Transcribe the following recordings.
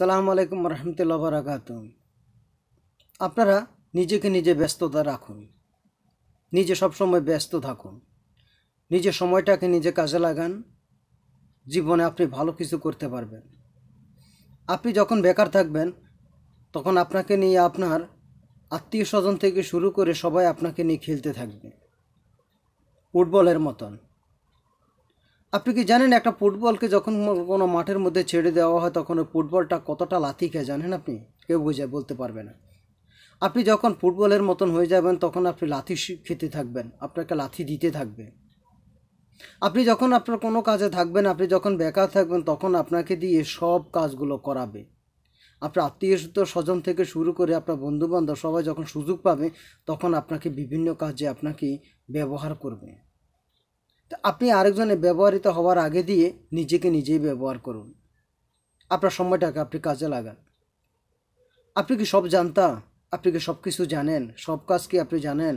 সালাম আলাইকুম রহমতুল্লা বরাকাত আপনারা নিজেকে নিজে ব্যস্ততা রাখুন নিজে সবসময় ব্যস্ত থাকুন নিজের সময়টাকে নিজে কাজে লাগান জীবনে আপনি ভালো কিছু করতে পারবেন আপনি যখন বেকার থাকবেন তখন আপনাকে নিয়ে আপনার আত্মীয় স্বজন থেকে শুরু করে সবাই আপনাকে নিয়ে খেলতে থাকবে ফুটবলের মতন আপনি কি জানেন একটা ফুটবলকে যখন কোনো মাঠের মধ্যে ছেড়ে দেওয়া হয় তখন ওই ফুটবলটা কতটা লাথি খেয়ে জানেন আপনি কেউ বোঝায় বলতে পারবে না আপনি যখন ফুটবলের মতন হয়ে যাবেন তখন আপনি লাথি খেতে থাকবেন আপনাকে লাথি দিতে থাকবে আপনি যখন আপনার কোনো কাজে থাকবেন আপনি যখন বেকার থাকবেন তখন আপনাকে দিয়ে সব কাজগুলো করাবে আপনার আত্মীয় স্বজন থেকে শুরু করে আপনার বন্ধুবান্ধব সবাই যখন সুযোগ পাবে তখন আপনাকে বিভিন্ন কাজে আপনাকে ব্যবহার করবে আপনি আরেকজনে ব্যবহৃত হওয়ার আগে দিয়ে নিজেকে নিজেই ব্যবহার করুন আপনার সময়টাকে আপনি কাজে লাগান আপনি কি সব জানতা আপনি কি সব কিছু জানেন সব কাজ কি আপনি জানেন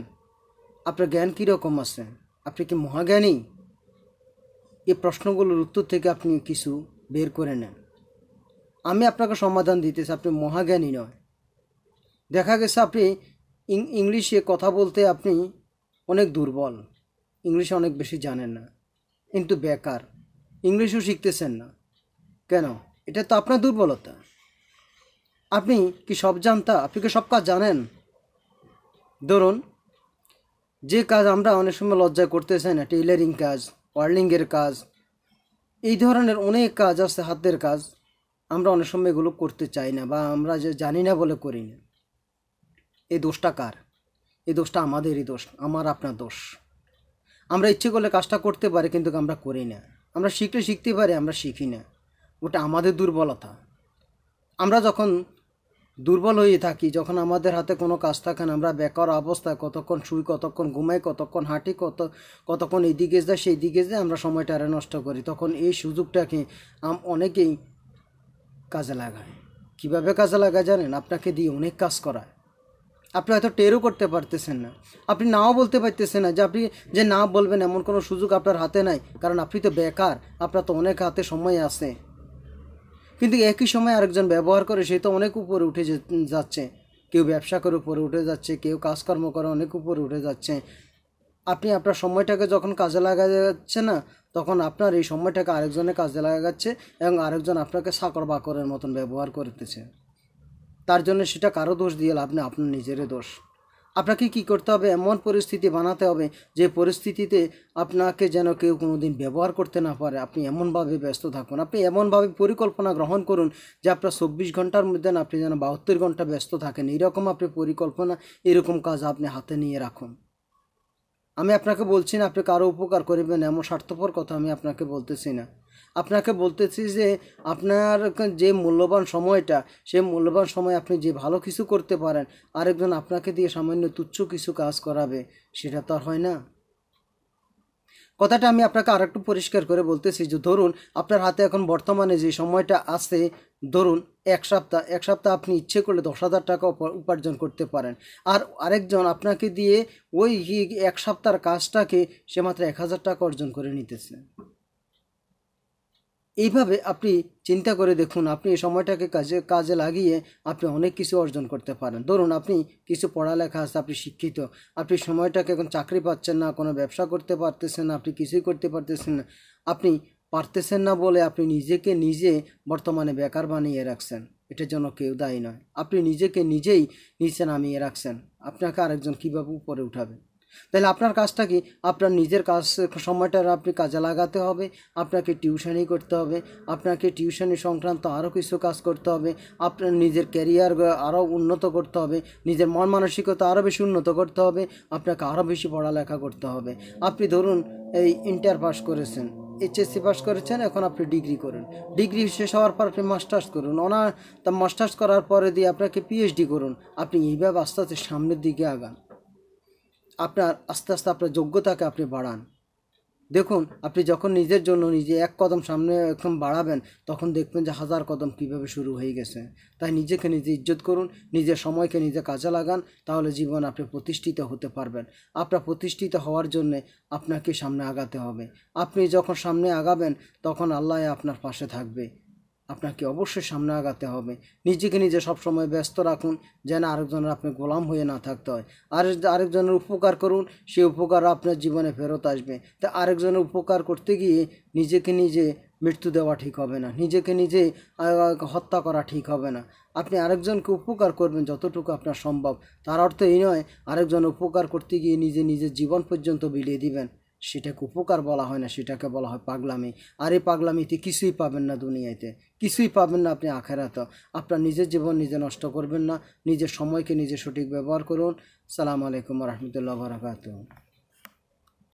আপনার জ্ঞান কীরকম আছে আপনি কি মহাজ্ঞানী এই প্রশ্নগুলোর উত্তর থেকে আপনি কিছু বের করে নেন আমি আপনাকে সমাধান দিতেছি আপনি মহাজ্ঞানী নয় দেখা গেছে আপনি ইংলিশে কথা বলতে আপনি অনেক দুর্বল ইংলিশে অনেক বেশি জানেন না কিন্তু বেকার ইংলিশও শিখতেছেন না কেন এটা তো আপনার দুর্বলতা আপনি কি সব জানতা আপনি কি সব কাজ জানেন ধরুন যে কাজ আমরা অনেক সময় লজ্জায় করতে চাই না টেইলারিং কাজ ওয়ার্লিংয়ের কাজ এই ধরনের অনেক কাজ আছে হাতের কাজ আমরা অনেক সময় এগুলো করতে চাই না বা আমরা যে জানি না বলে করি না এই দোষটা কার এই দোষটা আমাদেরই দোষ আমার আপনার দোষ আমরা ইচ্ছে করলে কাজটা করতে পারি কিন্তু আমরা করি না আমরা শিখলে শিখতে পারি আমরা শিখি না ওটা আমাদের দুর্বলতা আমরা যখন দুর্বল হয়ে থাকি যখন আমাদের হাতে কোনো কাজ থাকে না আমরা বেকার অবস্থায় কতক্ষণ শুই কতক্ষণ ঘুমাই কতক্ষণ হাঁটি কত কতক্ষণ এদিকে যায় সেই দিকে যায় আমরা সময়টা আরে নষ্ট করি তখন এই সুযোগটাকে আম অনেকেই কাজে লাগায় কীভাবে কাজে লাগায় জানেন আপনাকে দিয়ে অনেক কাজ করায় আপনি হয়তো টেরও করতে পারতেছেন না আপনি নাও বলতে পারতেছেন না যে আপনি যে না বলবেন এমন কোনো সুযোগ আপনার হাতে নাই কারণ আপনি তো বেকার আপনার তো অনেক হাতে সময় আছে কিন্তু একই সময় আরেকজন ব্যবহার করে সে তো অনেক উপরে উঠে যাচ্ছে কেউ ব্যবসা করে উপরে উঠে যাচ্ছে কেউ কাজকর্ম করে অনেক উপরে উঠে যাচ্ছে আপনি আপনার সময়টাকে যখন কাজে লাগা যাচ্ছে না তখন আপনার এই সময়টাকে আরেকজনের কাজে লাগাচ্ছে এবং আরেকজন আপনাকে সাকর বাকরের মতন ব্যবহার করতেছে তার জন্য সেটা কারো দোষ দিয়ে লাভ না আপনার নিজেরই দোষ আপনাকে কি করতে হবে এমন পরিস্থিতি বানাতে হবে যে পরিস্থিতিতে আপনাকে যেন কেউ কোনো দিন ব্যবহার করতে না পারে আপনি এমনভাবে ব্যস্ত থাকুন আপনি এমনভাবে পরিকল্পনা গ্রহণ করুন যে আপনার চব্বিশ ঘন্টার মধ্যে আপনি যেন বাহাত্তর ঘন্টা ব্যস্ত থাকেন এরকম আপনি পরিকল্পনা এরকম কাজ আপনি হাতে নিয়ে রাখুন আমি আপনাকে বলছি না আপনি কারো উপকার করবেন এমন স্বার্থপর কথা আমি আপনাকে বলতেছি না আপনাকে বলতেছি যে আপনার যে মূল্যবান সময়টা সেই মূল্যবান সময় আপনি যে ভালো কিছু করতে পারেন আরেকজন আপনাকে দিয়ে সামান্য তুচ্ছ কিছু কাজ করাবে সেটা তো আর হয় না কথাটা আমি আপনাকে আর একটু পরিষ্কার করে বলতেছি যে ধরুন আপনার হাতে এখন বর্তমানে যে সময়টা আছে ধরুন এক সপ্তাহ এক সপ্তাহ আপনি ইচ্ছে করলে দশ হাজার টাকা উপার্জন করতে পারেন আর আরেকজন আপনাকে দিয়ে ওই এক সপ্তাহের কাজটাকে সে মাত্র এক হাজার টাকা অর্জন করে নিতেছে এইভাবে আপনি চিন্তা করে দেখুন আপনি এই সময়টাকে কাজে কাজে লাগিয়ে আপনি অনেক কিছু অর্জন করতে পারেন ধরুন আপনি কিছু পড়ালেখা আছে আপনি শিক্ষিত আপনি সময়টাকে এখন চাকরি পাচ্ছেন না কোনো ব্যবসা করতে পারতেছেন না আপনি কিছুই করতে পারতেছেন না আপনি পারতেছেন না বলে আপনি নিজেকে নিজে বর্তমানে বেকার বানিয়ে রাখছেন এটার জন্য কেউ দায়ী নয় আপনি নিজেকে নিজেই নিচে নামিয়ে রাখছেন আপনাকে আরেকজন কীভাবে উপরে উঠাবে তাহলে আপনার কাজটাকে আপনার নিজের কাজ সময়টার আপনি কাজে লাগাতে হবে আপনাকে টিউশনই করতে হবে আপনাকে টিউশনের সংক্রান্ত আরও কিছু কাজ করতে হবে আপনার নিজের ক্যারিয়ার আরও উন্নত করতে হবে নিজের মন মানসিকতা আরও বেশি উন্নত করতে হবে আপনাকে আরও বেশি পড়ালেখা করতে হবে আপনি ধরুন এই ইন্টার পাস করেছেন এইচএসসি পাস করেছেন এখন আপনি ডিগ্রি করুন ডিগ্রি শেষ হওয়ার পর আপনি মাস্টার্স করুন ওনা তা মাস্টার্স করার পরে দিয়ে আপনাকে পিএইচডি করুন আপনি এইভাবে আস্তে আস্তে সামনের দিকে আগান আপনার আস্তে আস্তে আপনার যোগ্যতাকে আপনি বাড়ান দেখুন আপনি যখন নিজের জন্য নিজে এক কদম সামনে একদম বাড়াবেন তখন দেখবেন যে হাজার কদম কিভাবে শুরু হয়ে গেছে তাই নিজেকে নিজে ইজ্জত করুন নিজের সময়কে নিজে কাজে লাগান তাহলে জীবন আপনি প্রতিষ্ঠিত হতে পারবেন আপনার প্রতিষ্ঠিত হওয়ার জন্যে আপনাকে সামনে আগাতে হবে আপনি যখন সামনে আগাবেন তখন আল্লাহ আপনার পাশে থাকবে আপনাকে অবশ্যই সামনে আগাতে হবে নিজেকে নিজে সবসময় ব্যস্ত রাখুন যেন আরেকজনের আপনি গোলাম হয়ে না থাকতে হয় আর আরেকজনের উপকার করুন সেই উপকার আপনার জীবনে ফেরত আসবে তা আরেকজনের উপকার করতে গিয়ে নিজেকে নিজে মৃত্যু দেওয়া ঠিক হবে না নিজেকে নিজে হত্যা করা ঠিক হবে না আপনি আরেকজনকে উপকার করবেন যতটুকু আপনার সম্ভব তার অর্থ এই নয় আরেকজন উপকার করতে গিয়ে নিজে নিজের জীবন পর্যন্ত বিলিয়ে দিবেন সেটাকে উপকার বলা হয় না সেটাকে বলা হয় পাগলামি আর এই পাগলামিতে কিছুই পাবেন না দুনিয়াতে কিছুই পাবেন না আপনি আখেরাত আপনার নিজের জীবন নিজে নষ্ট করবেন না নিজের সময়কে নিজে সঠিক ব্যবহার করুন সালাম আলাইকুম রহমতুল্লাহ বরাকাতু